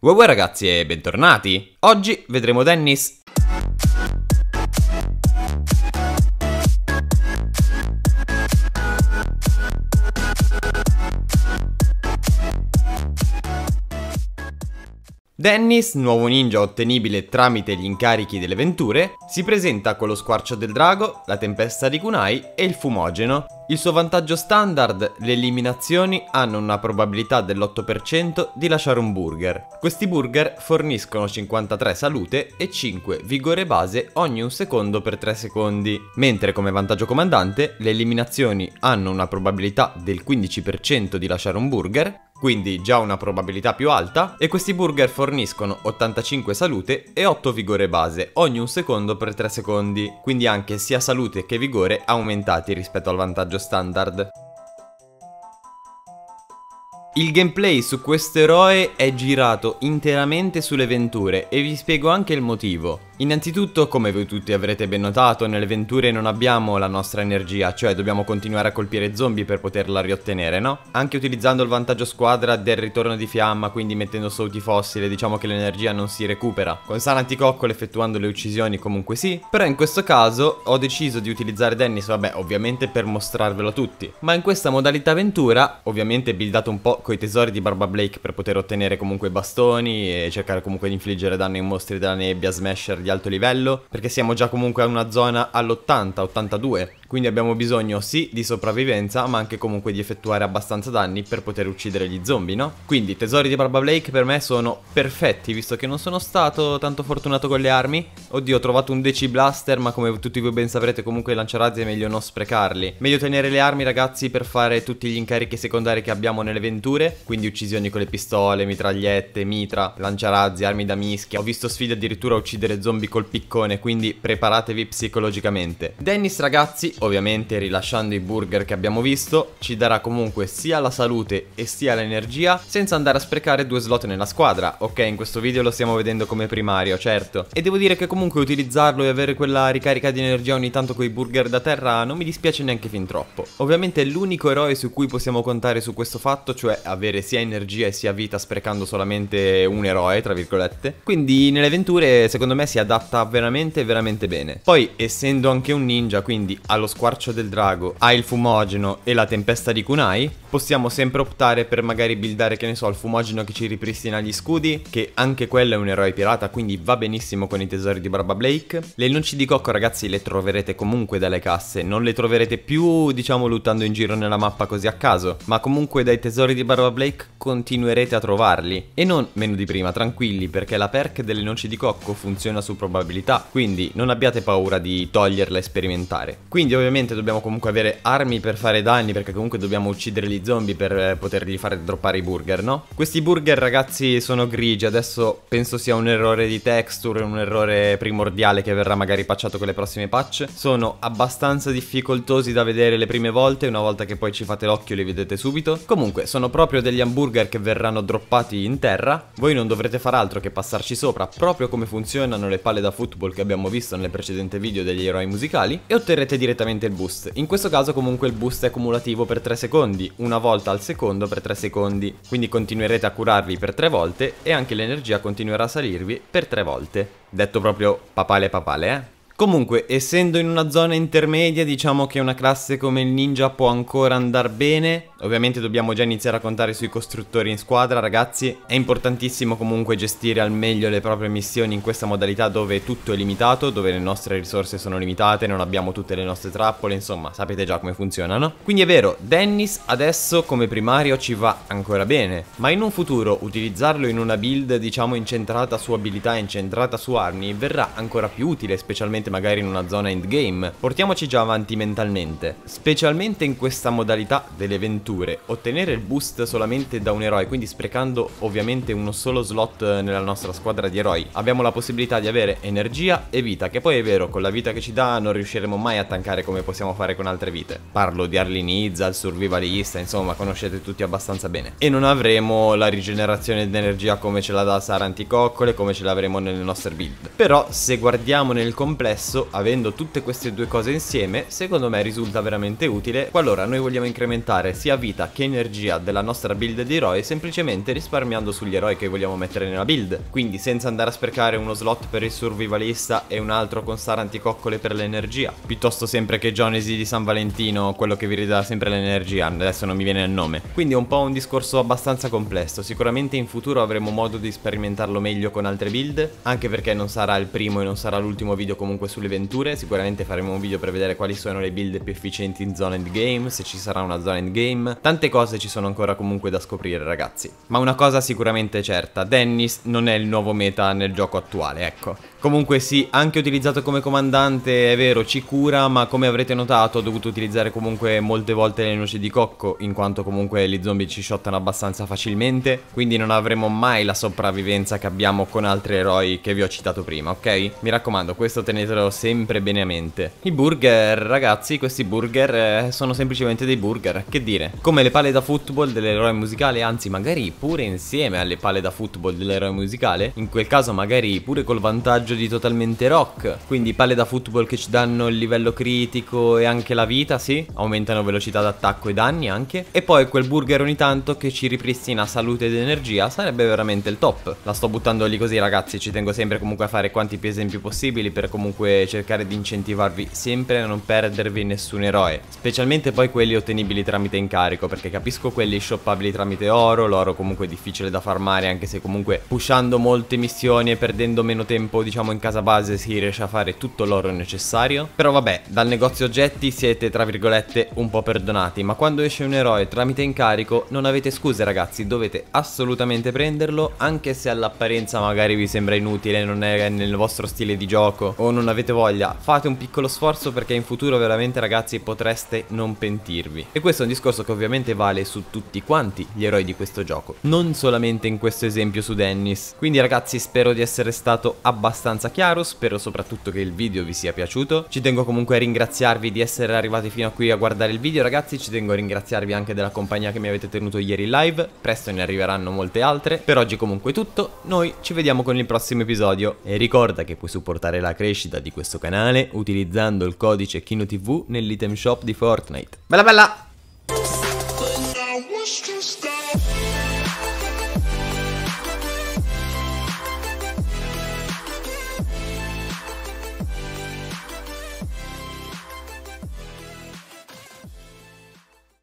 Wow ragazzi e bentornati! Oggi vedremo Dennis Dennis, nuovo ninja ottenibile tramite gli incarichi delle venture, si presenta con lo squarcio del drago, la tempesta di kunai e il fumogeno. Il suo vantaggio standard, le eliminazioni hanno una probabilità dell'8% di lasciare un burger. Questi burger forniscono 53 salute e 5 vigore base ogni un secondo per 3 secondi, mentre come vantaggio comandante le eliminazioni hanno una probabilità del 15% di lasciare un burger, quindi già una probabilità più alta, e questi burger forniscono 85 salute e 8 vigore base, ogni un secondo per 3 secondi, quindi anche sia salute che vigore aumentati rispetto al vantaggio standard. Il gameplay su questo eroe è girato interamente sulle venture e vi spiego anche il motivo. Innanzitutto, come voi tutti avrete ben notato, nelle avventure non abbiamo la nostra energia, cioè dobbiamo continuare a colpire zombie per poterla riottenere, no? Anche utilizzando il vantaggio squadra del ritorno di fiamma, quindi mettendo i fossili, diciamo che l'energia non si recupera. Con sana anticoccole effettuando le uccisioni comunque sì, però in questo caso ho deciso di utilizzare Dennis, vabbè, ovviamente per mostrarvelo a tutti, ma in questa modalità avventura, ovviamente buildato un po' coi tesori di Barba Blake per poter ottenere comunque bastoni e cercare comunque di infliggere danni ai mostri della nebbia, smasher di alto livello, perché siamo già comunque a una zona all'80-82, quindi abbiamo bisogno sì di sopravvivenza ma anche comunque di effettuare abbastanza danni per poter uccidere gli zombie, no? Quindi tesori di Barba Blake per me sono perfetti visto che non sono stato tanto fortunato con le armi. Oddio ho trovato un DC Blaster ma come tutti voi ben saprete comunque i lanciarazzi è meglio non sprecarli. Meglio tenere le armi ragazzi per fare tutti gli incarichi secondari che abbiamo nelle venture, quindi uccisioni con le pistole, mitragliette, mitra, lanciarazzi, armi da mischia. Ho visto sfide addirittura a uccidere zombie col piccone quindi preparatevi psicologicamente. Dennis ragazzi ovviamente rilasciando i burger che abbiamo visto, ci darà comunque sia la salute e sia l'energia senza andare a sprecare due slot nella squadra. Ok, in questo video lo stiamo vedendo come primario, certo. E devo dire che comunque utilizzarlo e avere quella ricarica di energia ogni tanto con i burger da terra non mi dispiace neanche fin troppo. Ovviamente l'unico eroe su cui possiamo contare su questo fatto, cioè avere sia energia e sia vita sprecando solamente un eroe, tra virgolette. Quindi nelle avventure secondo me si adatta veramente veramente bene. Poi essendo anche un ninja, quindi allo squarcio del drago ha il fumogeno e la tempesta di kunai, possiamo sempre optare per magari buildare che ne so il fumogeno che ci ripristina gli scudi, che anche quello è un eroe pirata quindi va benissimo con i tesori di Barba Blake. Le noci di cocco ragazzi le troverete comunque dalle casse, non le troverete più diciamo luttando in giro nella mappa così a caso, ma comunque dai tesori di Barba Blake continuerete a trovarli. E non meno di prima, tranquilli, perché la perk delle noci di cocco funziona su probabilità, quindi non abbiate paura di toglierla e sperimentare. Quindi ovviamente dobbiamo comunque avere armi per fare danni perché comunque dobbiamo uccidere gli zombie per eh, potergli fare droppare i burger, no? Questi burger ragazzi sono grigi, adesso penso sia un errore di texture, un errore primordiale che verrà magari patchato con le prossime patch. Sono abbastanza difficoltosi da vedere le prime volte, una volta che poi ci fate l'occhio li vedete subito. Comunque sono proprio degli hamburger che verranno droppati in terra, voi non dovrete far altro che passarci sopra proprio come funzionano le palle da football che abbiamo visto nel precedente video degli eroi musicali e otterrete direttamente direttamente il boost. In questo caso comunque il boost è cumulativo per 3 secondi, una volta al secondo per 3 secondi, quindi continuerete a curarvi per 3 volte e anche l'energia continuerà a salirvi per 3 volte. Detto proprio papale papale, eh? Comunque, essendo in una zona intermedia, diciamo che una classe come il ninja può ancora andare bene. Ovviamente dobbiamo già iniziare a contare sui costruttori in squadra, ragazzi. È importantissimo comunque gestire al meglio le proprie missioni in questa modalità dove tutto è limitato, dove le nostre risorse sono limitate, non abbiamo tutte le nostre trappole, insomma, sapete già come funzionano. Quindi è vero, Dennis adesso come primario ci va ancora bene, ma in un futuro utilizzarlo in una build, diciamo, incentrata su abilità, incentrata su armi, verrà ancora più utile, specialmente probabilmente magari in una zona endgame. Portiamoci già avanti mentalmente. Specialmente in questa modalità delle venture, ottenere il boost solamente da un eroe, quindi sprecando ovviamente uno solo slot nella nostra squadra di eroi, abbiamo la possibilità di avere energia e vita, che poi è vero, con la vita che ci dà non riusciremo mai a tankare come possiamo fare con altre vite. Parlo di Arlinizza, il survivalista, insomma, conoscete tutti abbastanza bene. E non avremo la rigenerazione d'energia come ce la dà Sara Anticoccole, come ce l'avremo nelle nostre build. Però se guardiamo nel complesso Adesso, avendo tutte queste due cose insieme, secondo me risulta veramente utile qualora noi vogliamo incrementare sia vita che energia della nostra build di eroi semplicemente risparmiando sugli eroi che vogliamo mettere nella build, quindi senza andare a sprecare uno slot per il survivalista e un altro con star anticoccole per l'energia, piuttosto sempre che Jonesy di San Valentino, quello che vi ridà sempre l'energia, adesso non mi viene il nome. Quindi è un po' un discorso abbastanza complesso, sicuramente in futuro avremo modo di sperimentarlo meglio con altre build, anche perché non sarà il primo e non sarà l'ultimo video comunque comunque sulle venture, sicuramente faremo un video per vedere quali sono le build più efficienti in zona endgame, se ci sarà una zona endgame, tante cose ci sono ancora comunque da scoprire ragazzi. Ma una cosa sicuramente certa, Dennis non è il nuovo meta nel gioco attuale, ecco. Comunque sì, anche utilizzato come comandante è vero, ci cura, ma come avrete notato ho dovuto utilizzare comunque molte volte le noci di cocco, in quanto comunque gli zombie ci shottano abbastanza facilmente, quindi non avremo mai la sopravvivenza che abbiamo con altri eroi che vi ho citato prima, ok? Mi raccomando, questo tenetelo sempre bene a mente. I burger, ragazzi, questi burger eh, sono semplicemente dei burger, che dire? Come le palle da football dell'eroe musicale, anzi magari pure insieme alle palle da football dell'eroe musicale, in quel caso magari pure col vantaggio personaggio di totalmente rock, quindi palle da football che ci danno il livello critico e anche la vita, sì, aumentano velocità d'attacco e danni anche, e poi quel burger ogni tanto che ci ripristina salute ed energia sarebbe veramente il top. La sto buttando lì così ragazzi, ci tengo sempre comunque a fare quanti più esempi possibili per comunque cercare di incentivarvi sempre a non perdervi nessun eroe, specialmente poi quelli ottenibili tramite incarico, perché capisco quelli shoppabili tramite oro, l'oro comunque è difficile da farmare anche se comunque pushando molte missioni e perdendo meno tempo diciamo diciamo in casa base si riesce a fare tutto l'oro necessario. Però vabbè, dal negozio oggetti siete tra virgolette un po' perdonati, ma quando esce un eroe tramite incarico non avete scuse ragazzi, dovete assolutamente prenderlo, anche se all'apparenza magari vi sembra inutile, non è nel vostro stile di gioco o non avete voglia, fate un piccolo sforzo perché in futuro veramente ragazzi potreste non pentirvi. E questo è un discorso che ovviamente vale su tutti quanti gli eroi di questo gioco, non solamente in questo esempio su Dennis. Quindi ragazzi spero di essere stato abbastanza abbastanza chiaro, spero soprattutto che il video vi sia piaciuto. Ci tengo comunque a ringraziarvi di essere arrivati fino a qui a guardare il video ragazzi, ci tengo a ringraziarvi anche della compagnia che mi avete tenuto ieri in live, presto ne arriveranno molte altre. Per oggi comunque è tutto, noi ci vediamo con il prossimo episodio e ricorda che puoi supportare la crescita di questo canale utilizzando il codice KinoTV nell'item shop di Fortnite. Bella bella!